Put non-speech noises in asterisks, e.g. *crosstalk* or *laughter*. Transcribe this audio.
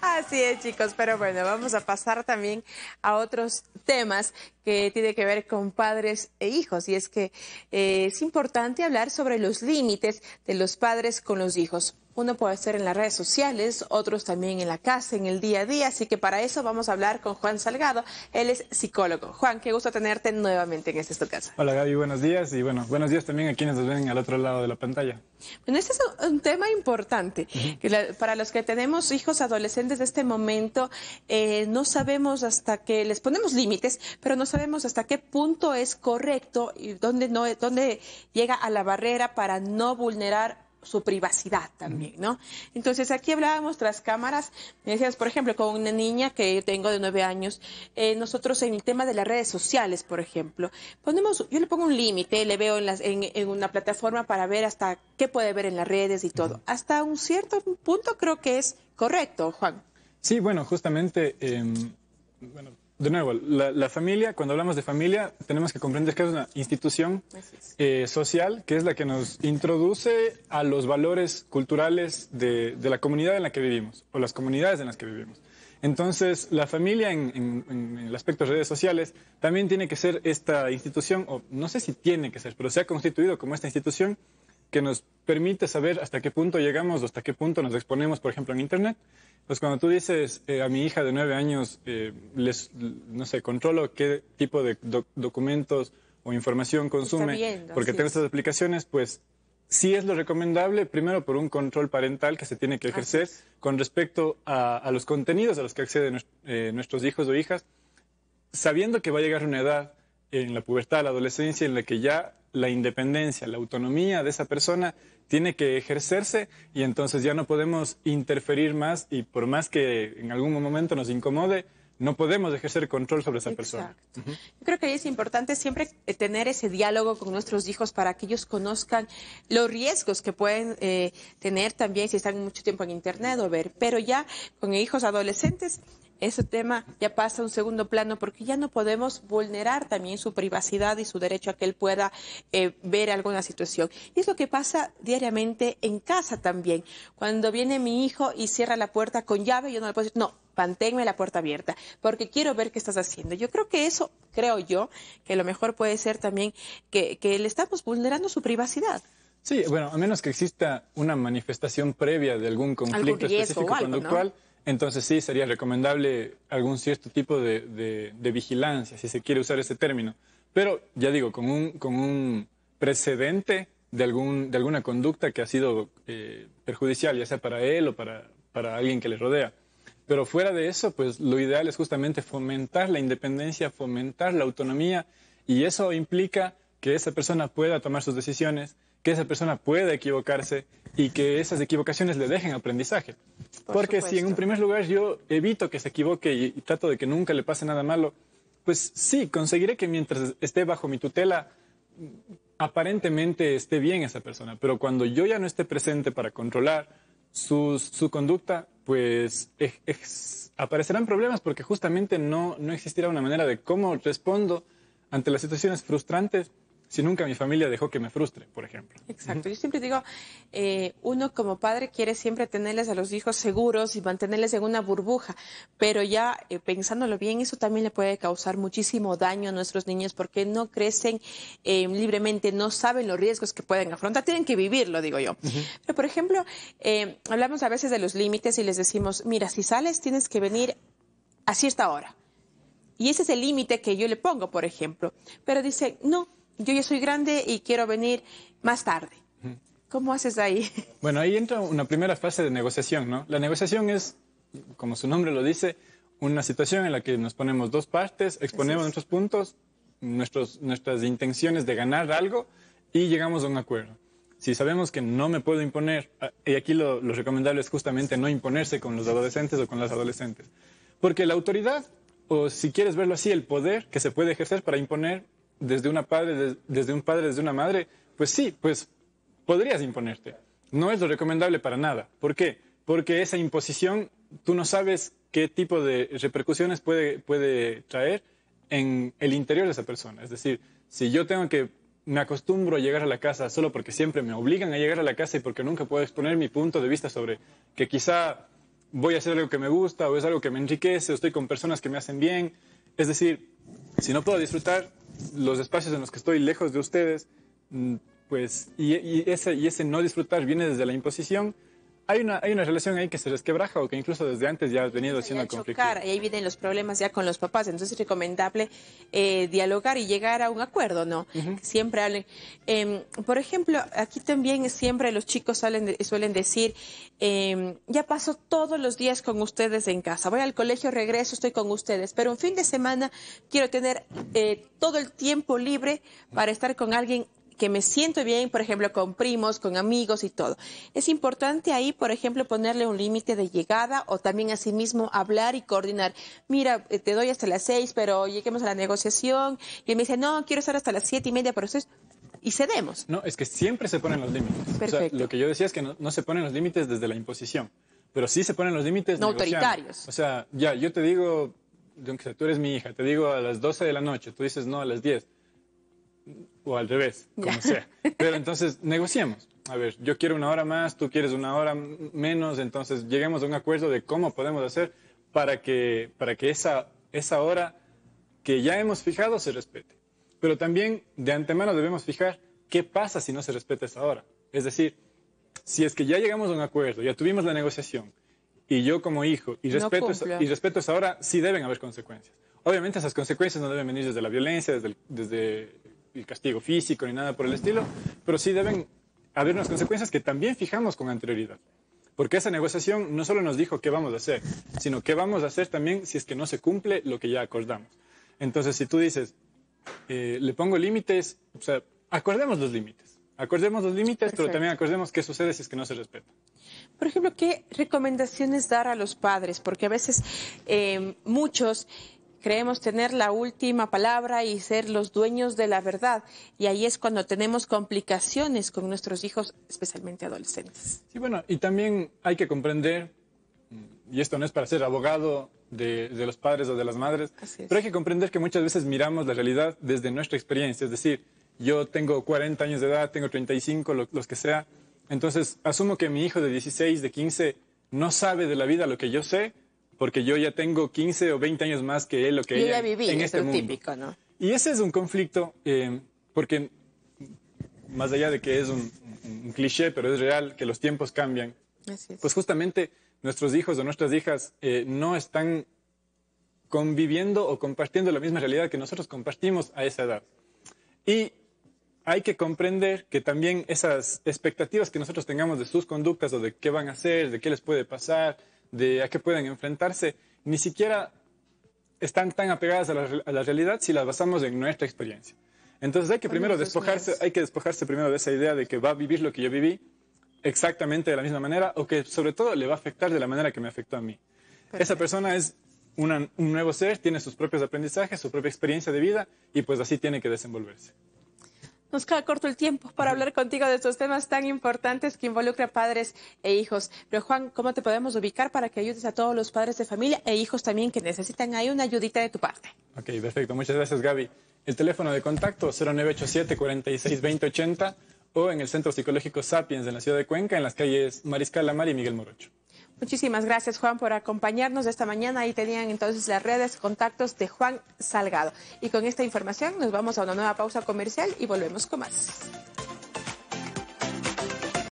Así es, chicos, pero bueno, vamos a pasar también a otros temas que tiene que ver con padres e hijos. Y es que eh, es importante hablar sobre los límites de los padres con los hijos. Uno puede ser en las redes sociales, otros también en la casa, en el día a día. Así que para eso vamos a hablar con Juan Salgado. Él es psicólogo. Juan, qué gusto tenerte nuevamente en este caso. Hola Gaby, buenos días y bueno, buenos días también a quienes nos ven al otro lado de la pantalla. Bueno, este es un tema importante. que para los que tenemos hijos adolescentes de este momento, eh, no sabemos hasta que les ponemos límites, pero no sabemos vemos hasta qué punto es correcto y dónde, no, dónde llega a la barrera para no vulnerar su privacidad también, ¿no? Entonces aquí hablábamos tras cámaras, Me decías, por ejemplo, con una niña que tengo de nueve años, eh, nosotros en el tema de las redes sociales, por ejemplo, ponemos, yo le pongo un límite, le veo en, las, en, una plataforma para ver hasta qué puede ver en las redes y todo. Hasta un cierto punto creo que es correcto, Juan. Sí, bueno, justamente, em, bueno, de nuevo, la, familia, cuando hablamos de familia, tenemos que comprender que es una institución eh, social que es la que nos introduce a los valores culturales de, la comunidad en la que vivimos o las comunidades en las que vivimos. Entonces, la familia en, en, el aspecto de redes sociales también tiene que ser esta institución, o no sé si tiene que ser, pero se ha constituido como esta institución que nos permite saber hasta qué punto llegamos o hasta qué punto nos exponemos, por ejemplo, en Internet. Pues cuando tú dices eh, a mi hija de nueve años, eh, les, no sé, controlo qué tipo de documentos o información consume, porque tiene estas aplicaciones, pues sí es lo recomendable, primero por un control parental que se tiene que ejercer con respecto a, los contenidos a los que acceden eh, nuestros hijos o hijas, sabiendo que va a llegar una edad en la pubertad, la adolescencia, en la que ya la independencia, la autonomía de esa persona tiene que ejercerse y entonces ya no podemos interferir más y por más que en algún momento nos incomode, no podemos ejercer control sobre esa persona. Yo creo que es importante siempre eh, tener ese diálogo con nuestros hijos para que ellos conozcan los riesgos que pueden eh, tener también si están mucho tiempo en Internet o ver. Pero ya con hijos adolescentes ese tema ya pasa a un segundo plano porque ya no podemos vulnerar también su privacidad y su derecho a que él pueda eh, ver alguna situación. Y es lo que pasa diariamente en casa también. Cuando viene mi hijo y cierra la puerta con llave, yo no le puedo decir, no, manténme la puerta abierta, porque quiero ver qué estás haciendo. Yo creo que eso, creo yo, que lo mejor puede ser también que, le estamos vulnerando su privacidad. Sí, bueno, a menos que exista una manifestación previa de algún conflicto específico, conductual, entonces sí, sería recomendable algún cierto tipo de, vigilancia, si se quiere usar ese término. Pero ya digo, con un, precedente de, alguna conducta que ha sido eh, perjudicial, ya sea para él o para alguien que le rodea. Pero fuera de eso, pues lo ideal es justamente fomentar la independencia, fomentar la autonomía, y eso implica que esa persona pueda tomar sus decisiones, que esa persona pueda equivocarse y que esas equivocaciones le dejen aprendizaje. Porque si en un primer lugar yo evito que se equivoque y, trato de que nunca le pase nada malo, pues sí, conseguiré que mientras esté bajo mi tutela, aparentemente esté bien esa persona. Pero cuando yo ya no esté presente para controlar su, conducta, pues aparecerán problemas porque justamente no, no existirá una manera de cómo respondo ante las situaciones frustrantes si nunca mi familia dejó que me frustre, por ejemplo. Exacto. Yo siempre digo, eh, uno como padre quiere siempre tenerles a los hijos seguros y mantenerles en una burbuja, pero ya eh, pensándolo bien, eso también le puede causar muchísimo daño a nuestros niños porque no crecen eh, libremente, no saben los riesgos que pueden afrontar, tienen que vivirlo, digo yo. Pero, por ejemplo, hablamos a veces de los límites y les decimos, mira, si sales tienes que venir a cierta hora. Y ese es el límite que yo le pongo, por ejemplo. Pero dice, no, yo ya soy grande y quiero venir más tarde. ¿Cómo haces ahí? *laughs* Bueno, ahí entra una primera fase de negociación, ¿no? La negociación es, como su nombre lo dice, una situación en la que nos ponemos dos partes, exponemos nuestros puntos, nuestros, nuestras intenciones de ganar algo y llegamos a un acuerdo. Si sabemos que no me puedo imponer, ah, y aquí lo recomendable es justamente no imponerse con los adolescentes o con las adolescentes, porque la autoridad, o si quieres verlo así, el poder que se puede ejercer para imponer desde, una padre, desde un padre, desde una madre, pues sí, pues podrías imponerte. No es lo recomendable para nada. ¿Por qué? Porque esa imposición, tú no sabes qué tipo de repercusiones puede, puede traer en el interior de esa persona. Es decir, si yo tengo que, me acostumbro a llegar a la casa solo porque siempre me obligan a llegar a la casa y porque nunca puedo exponer mi punto de vista sobre que quizá voy a hacer algo que me gusta o es algo que me enriquece o estoy con personas que me hacen bien. Es decir, si no puedo disfrutar, los espacios en los que estoy lejos de ustedes, mm, pues, y, ese, y ese no disfrutar viene desde la imposición, hay una, relación ahí que se les quebraja o que incluso desde antes ya ha venido siendo conflictiva. Y ahí vienen los problemas ya con los papás. Entonces es recomendable eh, dialogar y llegar a un acuerdo, ¿no? Siempre hablen. Em, por ejemplo, aquí también siempre los chicos salen, suelen decir, em, ya paso todos los días con ustedes en casa. Voy al colegio, regreso, estoy con ustedes. Pero un fin de semana quiero tener eh, todo el tiempo libre para estar con alguien que me siento bien, por ejemplo, con primos, con amigos y todo. Es importante ahí, por ejemplo, ponerle un límite de llegada o también asimismo hablar y coordinar. Mira, eh, te doy hasta las seis, pero lleguemos a la negociación. Y él me dice, no, quiero estar hasta las siete y media, pero eso es y cedemos. No, es que siempre se ponen los límites. Perfecto. lo que yo decía es que no, se ponen los límites desde la imposición, pero sí se ponen los límites. No autoritarios. O sea, ya, yo te digo, tú eres mi hija, te digo a las 12 de la noche, tú dices no a las 10 o al revés, como sea. Pero entonces negociemos. A ver, yo quiero una hora más, tú quieres una hora menos, entonces lleguemos a un acuerdo de cómo podemos hacer para que, para que esa, esa hora que ya hemos fijado se respete. Pero también de antemano debemos fijar qué pasa si no se respeta esa hora. Es decir, si es que ya llegamos a un acuerdo, ya tuvimos la negociación, y yo como hijo, y respeto, esa, y respeto esa hora, sí deben haber consecuencias. Obviamente esas consecuencias no deben venir desde la violencia, desde, desde el castigo físico ni nada por el estilo, pero sí deben haber unas consecuencias que también fijamos con anterioridad. Porque esa negociación no solo nos dijo qué vamos a hacer, sino qué vamos a hacer también si es que no se cumple lo que ya acordamos. Entonces, si tú dices, eh, le pongo límites, o sea, acordemos los límites. Acordemos los límites, pero también acordemos qué sucede si es que no se respeta. Por ejemplo, ¿qué recomendaciones dar a los padres? Porque a veces eh, muchos Creemos tener la última palabra y ser los dueños de la verdad. Y ahí es cuando tenemos complicaciones con nuestros hijos, especialmente adolescentes. Sí, bueno, y también hay que comprender, y esto no es para ser abogado de, los padres o de las madres, pero hay que comprender que muchas veces miramos la realidad desde nuestra experiencia. Es decir, yo tengo 40 años de edad, tengo 35, los que sea. Entonces, asumo que mi hijo de 16, de 15, no sabe de la vida lo que yo sé porque yo ya tengo 15 o 20 años más que él o que yo ella. Ya viví, en este es típico, ¿no? Y ese es un conflicto, eh, porque más allá de que es un, cliché, pero es real, que los tiempos cambian, pues justamente nuestros hijos o nuestras hijas eh, no están conviviendo o compartiendo la misma realidad que nosotros compartimos a esa edad. Y hay que comprender que también esas expectativas que nosotros tengamos de sus conductas o de qué van a hacer, de qué les puede pasar, de a qué pueden enfrentarse, ni siquiera están tan apegadas a la, realidad si las basamos en nuestra experiencia. Entonces hay que primero despojarse, hay que despojarse primero de esa idea de que va a vivir lo que yo viví exactamente de la misma manera o que sobre todo le va a afectar de la manera que me afectó a mí. Esa persona es un nuevo ser, tiene sus propios aprendizajes, su propia experiencia de vida y pues así tiene que desenvolverse. Nos queda corto el tiempo para hablar contigo de estos temas tan importantes que involucran padres e hijos. Pero Juan, ¿cómo te podemos ubicar para que ayudes a todos los padres de familia e hijos también que necesitan ahí una ayudita de tu parte? Ok, perfecto. Muchas gracias, Gaby. El teléfono de contacto 0987 46 o en el Centro Psicológico Sapiens de la ciudad de Cuenca, en las calles Mariscal Lamar y Miguel Morocho. Muchísimas gracias, Juan, por acompañarnos esta mañana. Ahí tenían entonces las redes, contactos de Juan Salgado. Y con esta información nos vamos a una nueva pausa comercial y volvemos con más.